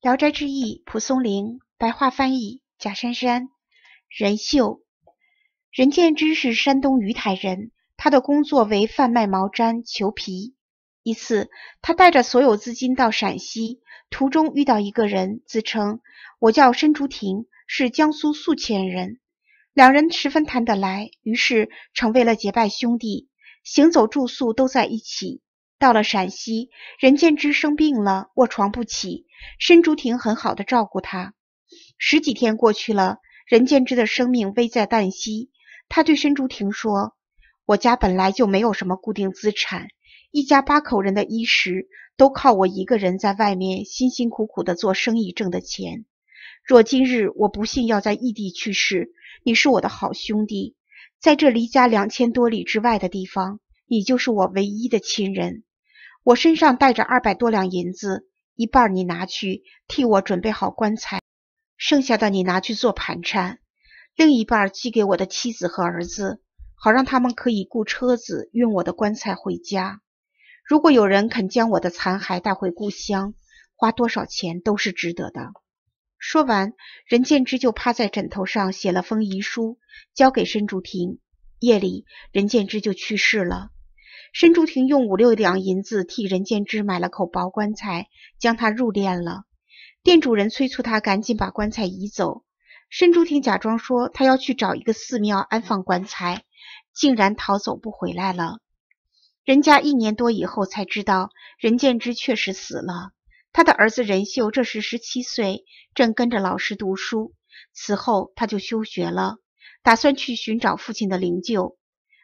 《聊斋志异》蒲松龄白话翻译贾珊珊，任秀。任见之是山东鱼台人，他的工作为贩卖毛毡、裘皮。一次，他带着所有资金到陕西，途中遇到一个人，自称“我叫申竹亭，是江苏宿迁人”。两人十分谈得来，于是成为了结拜兄弟，行走住宿都在一起。到了陕西，任建之生病了，卧床不起。申竹亭很好的照顾他。十几天过去了，任建之的生命危在旦夕。他对申竹亭说：“我家本来就没有什么固定资产，一家八口人的衣食都靠我一个人在外面辛辛苦苦的做生意挣的钱。若今日我不幸要在异地去世，你是我的好兄弟，在这离家两千多里之外的地方，你就是我唯一的亲人。”我身上带着二百多两银子，一半你拿去替我准备好棺材，剩下的你拿去做盘缠，另一半寄给我的妻子和儿子，好让他们可以雇车子运我的棺材回家。如果有人肯将我的残骸带回故乡，花多少钱都是值得的。说完，任建之就趴在枕头上写了封遗书，交给申竹亭。夜里，任建之就去世了。申竹亭用五六两银子替任建之买了口薄棺材，将他入殓了。店主人催促他赶紧把棺材移走。申竹亭假装说他要去找一个寺庙安放棺材，竟然逃走不回来了。人家一年多以后才知道任建之确实死了。他的儿子任秀这时十七岁，正跟着老师读书。此后他就休学了，打算去寻找父亲的灵柩。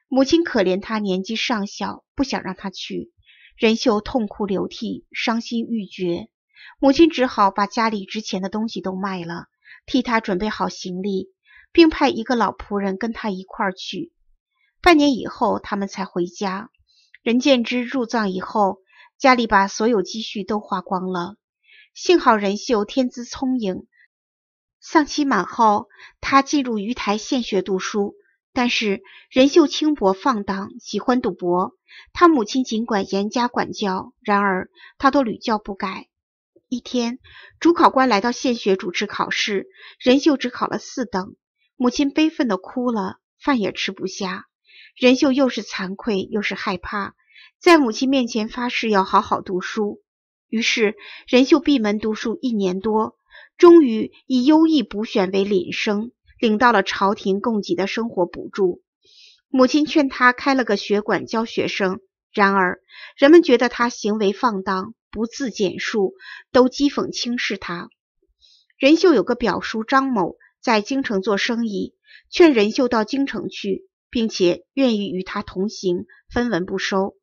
母亲可怜他年纪尚小，不想让他去。仁秀痛哭流涕，伤心欲绝。母亲只好把家里值钱的东西都卖了，替他准备好行李，并派一个老仆人跟他一块去。半年以后，他们才回家。任建之入葬以后，家里把所有积蓄都花光了。幸好仁秀天资聪颖，丧期满后，他进入鱼台县学读书。但是任秀轻薄放荡，喜欢赌博。他母亲尽管严加管教，然而他都屡教不改。一天，主考官来到县学主持考试，任秀只考了四等。母亲悲愤的哭了，饭也吃不下。任秀又是惭愧又是害怕，在母亲面前发誓要好好读书。于是任秀闭门读书一年多，终于以优异补选为领生。领到了朝廷供给的生活补助，母亲劝他开了个学馆教学生，然而人们觉得他行为放荡，不自检束，都讥讽轻视他。任秀有个表叔张某在京城做生意，劝任秀到京城去，并且愿意与他同行，分文不收。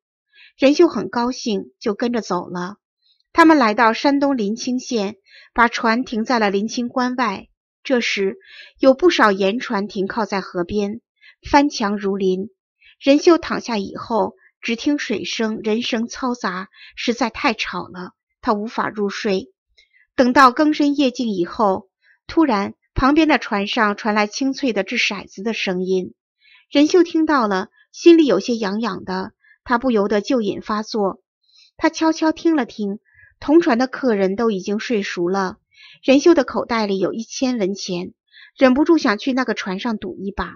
任秀很高兴，就跟着走了。他们来到山东临清县，把船停在了临清关外。这时有不少盐船停靠在河边，翻墙如林。仁秀躺下以后，只听水声、人声嘈杂，实在太吵了，他无法入睡。等到更深夜静以后，突然旁边的船上传来清脆的掷骰子的声音，仁秀听到了，心里有些痒痒的，他不由得旧瘾发作。他悄悄听了听，同船的客人都已经睡熟了。仁秀的口袋里有一千文钱，忍不住想去那个船上赌一把。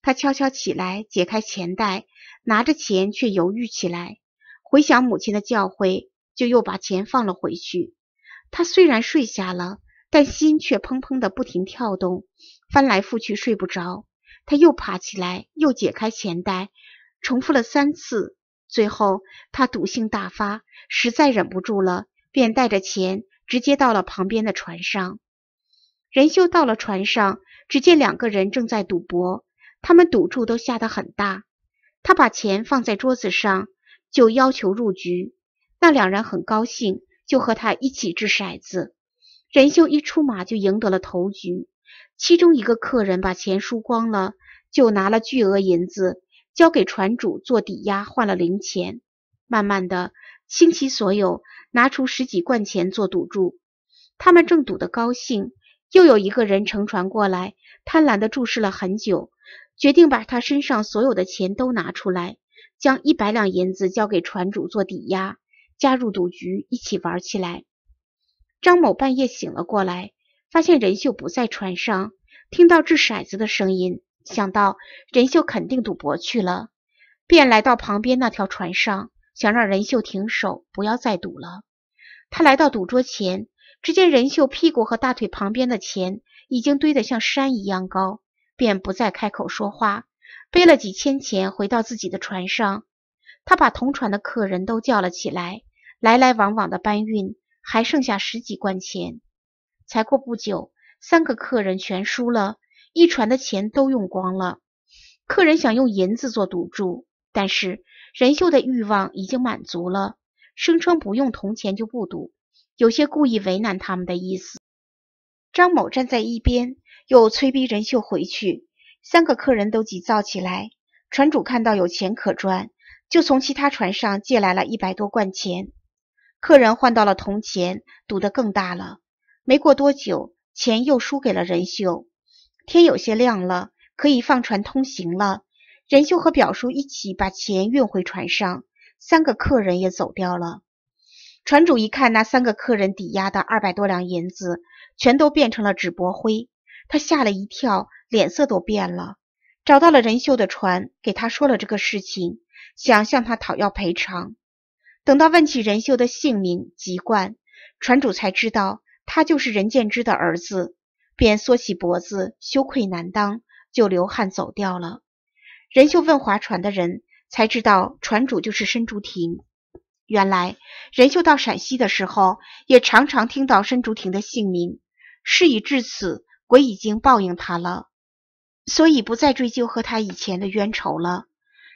他悄悄起来，解开钱袋，拿着钱却犹豫起来，回想母亲的教诲，就又把钱放了回去。他虽然睡下了，但心却砰砰地不停跳动，翻来覆去睡不着。他又爬起来，又解开钱袋，重复了三次，最后他赌性大发，实在忍不住了，便带着钱。直接到了旁边的船上。仁秀到了船上，只见两个人正在赌博，他们赌注都下得很大。他把钱放在桌子上，就要求入局。那两人很高兴，就和他一起掷骰子。仁秀一出马就赢得了头局。其中一个客人把钱输光了，就拿了巨额银子交给船主做抵押，换了零钱。慢慢的。倾其所有，拿出十几贯钱做赌注。他们正赌得高兴，又有一个人乘船过来，贪婪地注视了很久，决定把他身上所有的钱都拿出来，将一百两银子交给船主做抵押，加入赌局，一起玩起来。张某半夜醒了过来，发现任秀不在船上，听到掷骰子的声音，想到任秀肯定赌博去了，便来到旁边那条船上。想让仁秀停手，不要再赌了。他来到赌桌前，只见仁秀屁股和大腿旁边的钱已经堆得像山一样高，便不再开口说话。背了几千钱回到自己的船上，他把同船的客人都叫了起来，来来往往的搬运，还剩下十几贯钱。才过不久，三个客人全输了，一船的钱都用光了。客人想用银子做赌注，但是。任秀的欲望已经满足了，声称不用铜钱就不赌，有些故意为难他们的意思。张某站在一边，又催逼任秀回去。三个客人都急躁起来。船主看到有钱可赚，就从其他船上借来了一百多贯钱。客人换到了铜钱，赌得更大了。没过多久，钱又输给了任秀。天有些亮了，可以放船通行了。仁秀和表叔一起把钱运回船上，三个客人也走掉了。船主一看，那三个客人抵押的二百多两银子，全都变成了纸薄灰，他吓了一跳，脸色都变了。找到了仁秀的船，给他说了这个事情，想向他讨要赔偿。等到问起仁秀的姓名籍贯，船主才知道他就是任建之的儿子，便缩起脖子，羞愧难当，就流汗走掉了。仁秀问划船的人，才知道船主就是申竹亭。原来仁秀到陕西的时候，也常常听到申竹亭的姓名。事已至此，鬼已经报应他了，所以不再追究和他以前的冤仇了。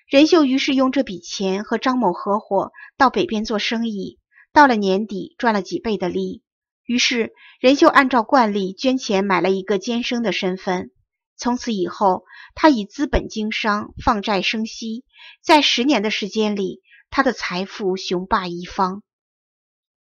仁秀于是用这笔钱和张某合伙到北边做生意，到了年底赚了几倍的利。于是仁秀按照惯例捐钱买了一个监生的身份。从此以后，他以资本经商，放债生息。在十年的时间里，他的财富雄霸一方。